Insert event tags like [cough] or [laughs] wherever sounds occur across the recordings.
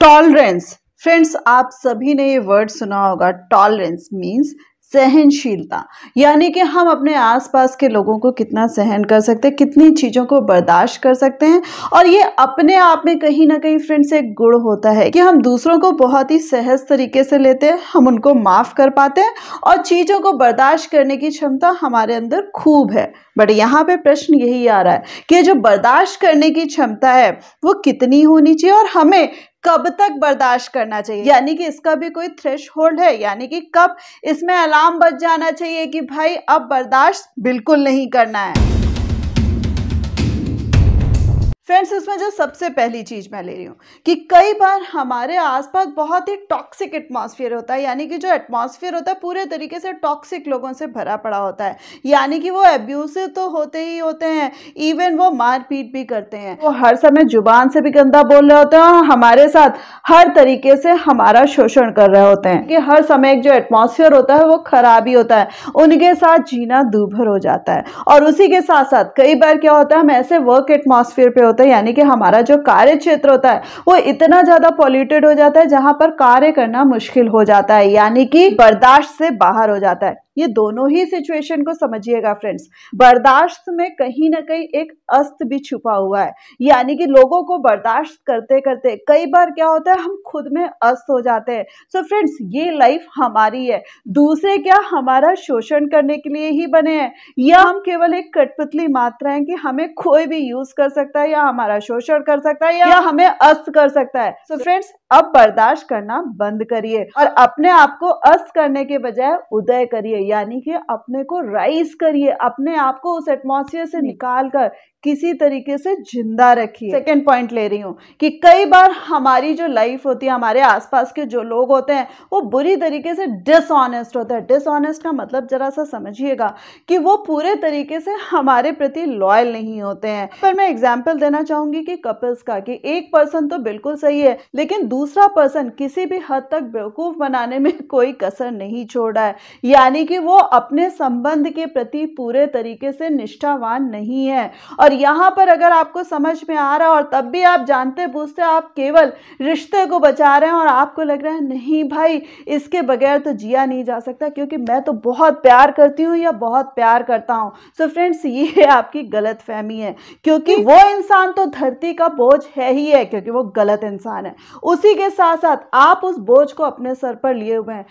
Tolerance friends आप सभी ने ये वर्ड सुना होगा टॉलरेंस मीन्स सहनशीलता यानी कि हम अपने आसपास के लोगों को कितना सहन कर सकते हैं कितनी चीज़ों को बर्दाश्त कर सकते हैं और ये अपने आप में कहीं ना कहीं फ्रेंड्स एक गुण होता है कि हम दूसरों को बहुत ही सहज तरीके से लेते हैं हम उनको माफ़ कर पाते हैं और चीज़ों को बर्दाश्त करने की क्षमता हमारे अंदर खूब है बट यहाँ पे प्रश्न यही आ रहा है कि जो बर्दाश्त करने की क्षमता है वो कितनी होनी चाहिए और हमें कब तक बर्दाश्त करना चाहिए यानी कि इसका भी कोई थ्रेश होल्ड है यानी कि कब इसमें अलार्म बच जाना चाहिए कि भाई अब बर्दाश्त बिल्कुल नहीं करना है फ्रेंड्स इसमें जो सबसे पहली चीज़ मैं ले रही हूँ कि कई बार हमारे आसपास बहुत ही टॉक्सिक एटमॉस्फेयर होता है यानी कि जो एटमॉस्फेयर होता है पूरे तरीके से टॉक्सिक लोगों से भरा पड़ा होता है यानी कि वो एब्यूसिव तो होते ही होते हैं इवन वो मारपीट भी करते हैं वो हर समय जुबान से भी गंदा बोल रहे होते हैं और हमारे साथ हर तरीके से हमारा शोषण कर रहे होते हैं कि हर समय एक जो एटमोसफियर होता है वो खराब ही होता है उनके साथ जीना दूभर हो जाता है और उसी के साथ साथ कई बार क्या होता है हम ऐसे वर्क एटमोसफियर पे होता है यानी कि हमारा जो कार्य क्षेत्र होता है वो इतना ज़्यादा पॉल्यूटेड हो जाता है जहां पर कार्य करना मुश्किल हो जाता है यानी कि बर्दाश्त से बाहर हो जाता है ये दोनों ही सिचुएशन को समझिएगा फ्रेंड्स बर्दाश्त में कहीं ना कहीं एक अस्त भी छुपा हुआ है यानी कि लोगों को बर्दाश्त करते करते कई बार क्या होता है हम खुद में अस्त हो जाते हैं सो फ्रेंड्स ये लाइफ हमारी है दूसरे क्या हमारा शोषण करने के लिए ही बने हैं या हम केवल एक कटपुतली मात्रा है कि हमें कोई भी यूज कर सकता है या हमारा शोषण कर सकता है या हमें अस्त कर सकता है सो so फ्रेंड्स अब बर्दाश्त करना बंद करिए और अपने आप को अस्त करने के बजाय उदय करिए यानी कि अपने को राइज करिए अपने आप को उस एटमोसफियर से निकाल कर किसी तरीके से जिंदा रखिए सेकेंड पॉइंट ले रही हूँ कि कई बार हमारी जो लाइफ होती है हमारे आसपास के जो लोग होते हैं वो बुरी तरीके से डिसऑनेस्ट होते हैं डिसऑनेस्ट का मतलब जरा सा समझिएगा कि वो पूरे तरीके से हमारे प्रति लॉयल नहीं होते हैं पर मैं एग्जाम्पल देना चाहूंगी कि कपल्स का कि एक पर्सन तो बिल्कुल सही है लेकिन दूसरा पर्सन किसी भी हद तक बेवकूफ़ बनाने में [laughs] कोई कसर नहीं छोड़ रहा है यानी कि वो अपने संबंध के प्रति पूरे तरीके से निष्ठावान नहीं है और और यहाँ पर अगर आपको समझ में आ रहा है और तब भी आप जानते बूझते आप केवल रिश्ते को बचा रहे हैं और आपको लग रहा है नहीं भाई इसके बगैर तो जिया नहीं जा सकता क्योंकि मैं तो बहुत प्यार करती हूँ या बहुत प्यार करता हूँ सो फ्रेंड्स ये आपकी गलत फहमी है क्योंकि वो इंसान तो धरती का बोझ है ही है क्योंकि वो गलत इंसान है उसी के साथ साथ आप उस बोझ को अपने सर पर लिए हुए हैं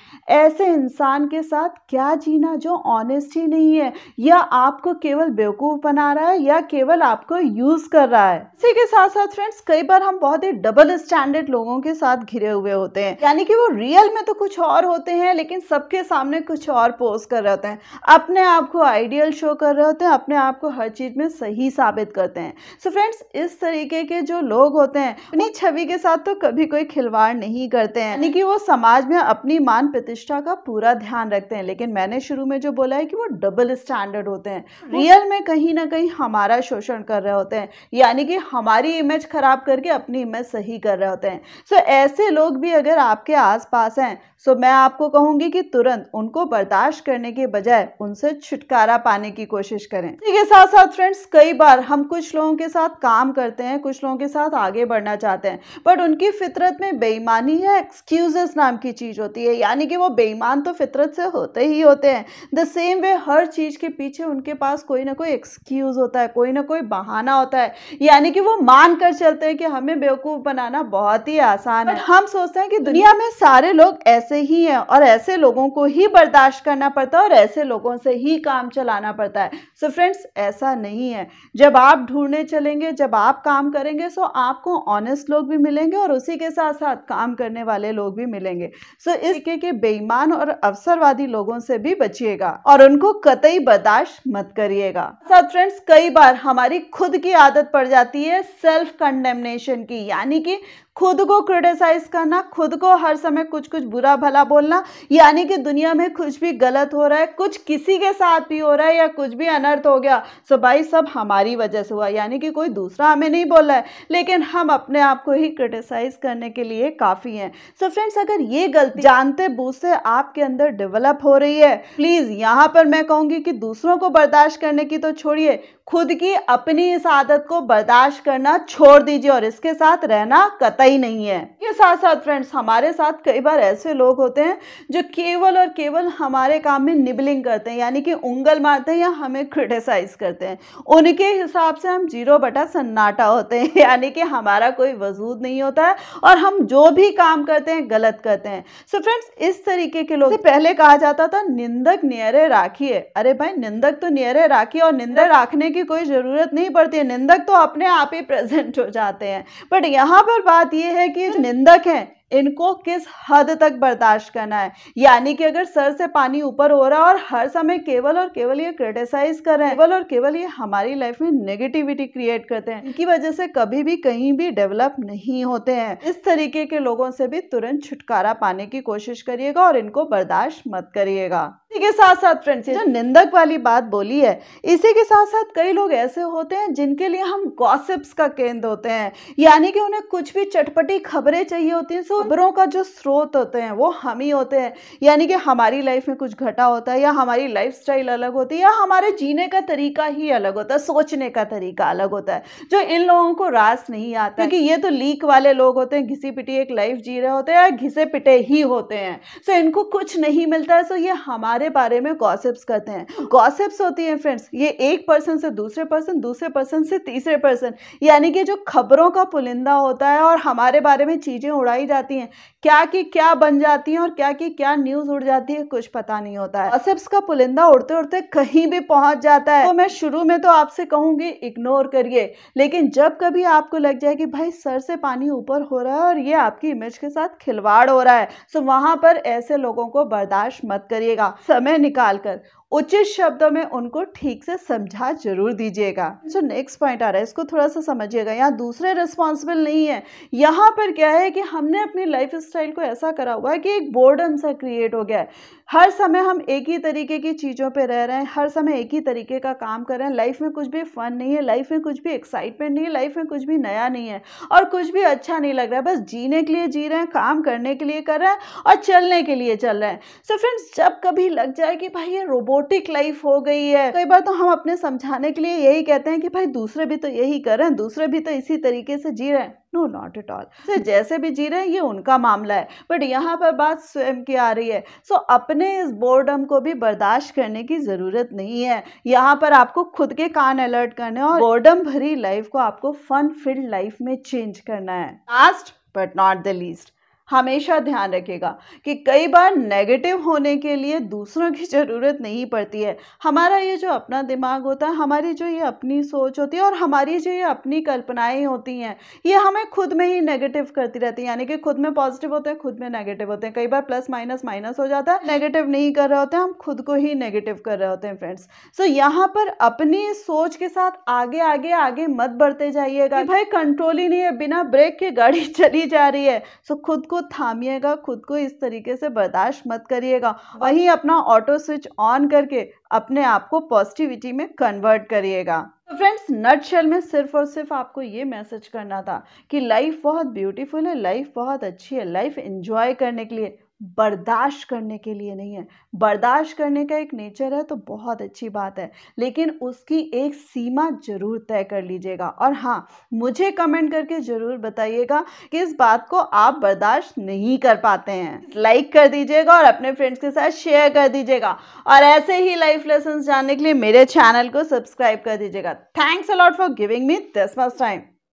ऐसे इंसान के साथ क्या जीना जो ऑनेस्टी नहीं है या आपको केवल बेवकूफ़ बना रहा है या केवल केवल आपको यूज कर रहा है इसी के साथ साथ फ्रेंड्स कई बार हम बहुत ही डबल स्टैंडर्ड लोगों के साथ घिरे हुए होते हैं यानी कि वो रियल में तो कुछ और होते हैं लेकिन सबके सामने कुछ और पोज कर रहे होते हैं अपने आप को आइडियल शो कर रहे होते हैं अपने आप को हर चीज में सही साबित करते हैं सो so फ्रेंड्स इस तरीके के जो लोग होते हैं अपनी छवि के साथ तो कभी कोई खिलवाड़ नहीं करते हैं यानी कि वो समाज में अपनी मान प्रतिष्ठा का पूरा ध्यान रखते हैं लेकिन मैंने शुरू में जो बोला है कि वो डबल स्टैंडर्ड होते हैं रियल में कहीं ना कहीं हमारा शो शोषण कर रहे होते हैं यानी कि हमारी इमेज खराब करके अपनी इमेज सही कर रहे होते हैं सो ऐसे लोग भी अगर आपके आसपास हैं सो मैं आपको कहूंगी कि तुरंत उनको बर्दाश्त करने के बजाय उनसे छुटकारा पाने की कोशिश करें इसके साथ साथ फ्रेंड्स कई बार हम कुछ लोगों के साथ काम करते हैं कुछ लोगों के साथ आगे बढ़ना चाहते हैं बट उनकी फितरत में बेईमानी या एक्सक्यूजेस नाम की चीज़ होती है यानी कि वो बेईमान तो फितरत से होते ही होते हैं द सेम वे हर चीज़ के पीछे उनके पास कोई ना कोई एक्सक्यूज़ होता है कोई ना कोई बहाना होता है यानी कि वो मान कर चलते हैं कि हमें बेवकूफ़ बनाना बहुत ही आसान है हम सोचते हैं कि दुनिया में सारे लोग ऐसे ही हैं और ऐसे लोगों को ही बर्दाश्त करना पड़ता है और ऐसे लोगों से ही काम चलाना पड़ता है सो so फ्रेंड्स ऐसा नहीं है जब आप ढूंढने चलेंगे जब आप काम करेंगे सो आपको ऑनेस्ट लोग भी मिलेंगे और उसी के साथ साथ काम करने वाले लोग भी मिलेंगे सो so, इसके के, बेईमान और अवसरवादी लोगों से भी बचिएगा और उनको कतई बर्दाश्त मत करिएगा साथ फ्रेंड्स कई बार हम हमारी खुद की आदत पड़ जाती है सेल्फ कंडेमनेशन की यानी कि खुद को क्रिटिसाइज़ करना खुद को हर समय कुछ कुछ बुरा भला बोलना यानी कि दुनिया में कुछ भी गलत हो रहा है कुछ किसी के साथ भी हो रहा है या कुछ भी अनर्थ हो गया सो भाई सब हमारी वजह से हुआ यानी कि कोई दूसरा हमें नहीं बोल रहा है लेकिन हम अपने आप को ही क्रिटिसाइज़ करने के लिए काफ़ी हैं सो फ्रेंड्स अगर ये गलती जानते बूझते आपके अंदर डेवलप हो रही है प्लीज़ यहाँ पर मैं कहूँगी कि दूसरों को बर्दाश्त करने की तो छोड़िए खुद की अपनी इस आदत को बर्दाश्त करना छोड़ दीजिए और इसके साथ रहना कतई नहीं है ये साथ साथ फ्रेंड्स हमारे साथ कई बार ऐसे लोग होते हैं जो केवल और केवल हमारे काम में निबलिंग करते हैं यानी कि उंगल मारते हैं या हमें क्रिटिसाइज करते हैं उनके हिसाब से हम जीरो बटा सन्नाटा होते हैं [laughs] यानी कि हमारा कोई वजूद नहीं होता है और हम जो भी काम करते हैं गलत करते हैं सो so फ्रेंड्स इस तरीके के लोग पहले कहा जाता था निंदक नियरे राखिए अरे भाई निंदक तो नियरे राखिए और निंदक राखने की कोई जरूरत ज़रूरत नहीं पड़ती है निंदक तो अपने आप ही प्रेजेंट हो जाते हैं बट यहाँ पर बात यह है कि निंदक हैं इनको किस हद तक बर्दाश्त करना है यानी कि अगर सर से पानी ऊपर हो रहा है और हर समय केवल और केवल ये क्रिटिसाइज कर रहे हैं केवल और केवल ये हमारी लाइफ में नेगेटिविटी क्रिएट करते हैं इनकी वजह से कभी भी कहीं भी डेवलप नहीं होते हैं इस तरीके के लोगों से भी तुरंत छुटकारा पाने की कोशिश करिएगा और इनको बर्दाश्त मत करिएगा इसी के साथ साथ फ्रेंड्स जो निंदक वाली बात बोली है इसी के साथ साथ कई लोग ऐसे होते हैं जिनके लिए हम गॉसिप्स का केंद्र होते हैं यानी कि उन्हें कुछ भी चटपटी खबरें चाहिए होती हैं सो खबरों का जो स्रोत होते हैं वो हम ही होते हैं यानी कि हमारी लाइफ में कुछ घटा होता है या हमारी लाइफ अलग होती है या हमारे जीने का तरीका ही अलग होता है सोचने का तरीका अलग होता है जो इन लोगों को रास नहीं आता क्योंकि ये तो लीक वाले लोग होते हैं घिसी पिटी एक लाइफ जी रहे होते हैं या घिसे पिटे ही होते हैं सो इनको कुछ नहीं मिलता है सो ये हमारे बारे में गॉसिप्स करते हैं गॉसिप्स होती हैं फ्रेंड्स ये एक पर्सन से दूसरे पर्सन दूसरे पर्सन से तीसरे पर्सन यानी कि जो खबरों का पुलिंदा होता है और हमारे बारे में चीज़ें उड़ाई जाती जाती हैं क्या की क्या बन जाती हैं और क्या की क्या न्यूज़ उड़ जाती है कुछ पता नहीं होता है असिप्स का पुलिंदा उड़ते उड़ते कहीं भी पहुंच जाता है तो मैं शुरू में तो आपसे कहूंगी इग्नोर करिए लेकिन जब कभी आपको लग जाए कि भाई सर से पानी ऊपर हो रहा है और ये आपकी इमेज के साथ खिलवाड़ हो रहा है तो वहां पर ऐसे लोगों को बर्दाश्त मत करिएगा समय निकाल कर उचित शब्दों में उनको ठीक से समझा जरूर दीजिएगा जो नेक्स्ट पॉइंट आ रहा है इसको थोड़ा सा समझिएगा यहाँ दूसरे रिस्पॉन्सिबल नहीं है यहाँ पर क्या है कि हमने अपनी लाइफ स्टाइल को ऐसा करा हुआ है कि एक बोर्डन सा क्रिएट हो गया है हर समय हम एक ही तरीके की चीज़ों पर रह रहे हैं हर समय एक ही तरीके का काम कर रहे हैं लाइफ में कुछ भी फन नहीं है लाइफ में कुछ भी एक्साइटमेंट नहीं है लाइफ में कुछ भी नया नहीं है और कुछ भी अच्छा नहीं लग रहा है बस जीने के लिए जी रहे हैं काम करने के लिए कर रहे हैं और चलने के लिए चल रहे हैं सो फ्रेंड्स जब कभी लग जाए कि भाई ये रोबोट रोबोटिक लाइफ हो गई है कई बार तो हम अपने समझाने के लिए यही कहते हैं कि भाई दूसरे भी तो यही कर रहे हैं दूसरे भी तो इसी तरीके से जी रहे हैं नो नॉट एट ऑल जैसे भी जी रहे हैं ये उनका मामला है बट यहाँ पर बात स्वयं की आ रही है सो so, अपने इस बोर्डम को भी बर्दाश्त करने की ज़रूरत नहीं है यहाँ पर आपको खुद के कान अलर्ट करने और बोर्डम भरी लाइफ को आपको फन फिल्ड लाइफ में चेंज करना है last but not the least हमेशा ध्यान रखेगा कि कई बार नेगेटिव होने के लिए दूसरों की ज़रूरत नहीं पड़ती है हमारा ये जो अपना दिमाग होता है हमारी जो ये अपनी सोच होती है और हमारी जो ये अपनी कल्पनाएं होती हैं ये हमें खुद में ही नेगेटिव करती रहती है यानी कि खुद में पॉजिटिव होते हैं खुद में नेगेटिव होते हैं कई बार प्लस माइनस माइनस हो जाता है नेगेटिव नहीं कर रहे होते हैं हम खुद को ही नेगेटिव कर रहे होते हैं फ्रेंड्स सो so, यहाँ पर अपनी सोच के साथ आगे आगे आगे मत बढ़ते जाइएगा भाई कंट्रोल ही नहीं है बिना ब्रेक के गाड़ी [laughs] चली जा रही है सो खुद को को थामिएगा खुद को इस तरीके से बर्दाश्त मत करिएगा हाँ। वहीं अपना ऑटो स्विच ऑन करके अपने आप को पॉजिटिविटी में कन्वर्ट करिएगा तो फ्रेंड्स नट शेल में सिर्फ और सिर्फ आपको ये मैसेज करना था कि लाइफ बहुत ब्यूटीफुल है लाइफ बहुत अच्छी है लाइफ एंजॉय करने के लिए बर्दाश्त करने के लिए नहीं है बर्दाश्त करने का एक नेचर है तो बहुत अच्छी बात है लेकिन उसकी एक सीमा ज़रूर तय कर लीजिएगा और हाँ मुझे कमेंट करके ज़रूर बताइएगा कि इस बात को आप बर्दाश्त नहीं कर पाते हैं लाइक कर दीजिएगा और अपने फ्रेंड्स के साथ शेयर कर दीजिएगा और ऐसे ही लाइफ लेसन जानने के लिए मेरे चैनल को सब्सक्राइब कर दीजिएगा thanks a lot for giving me this much time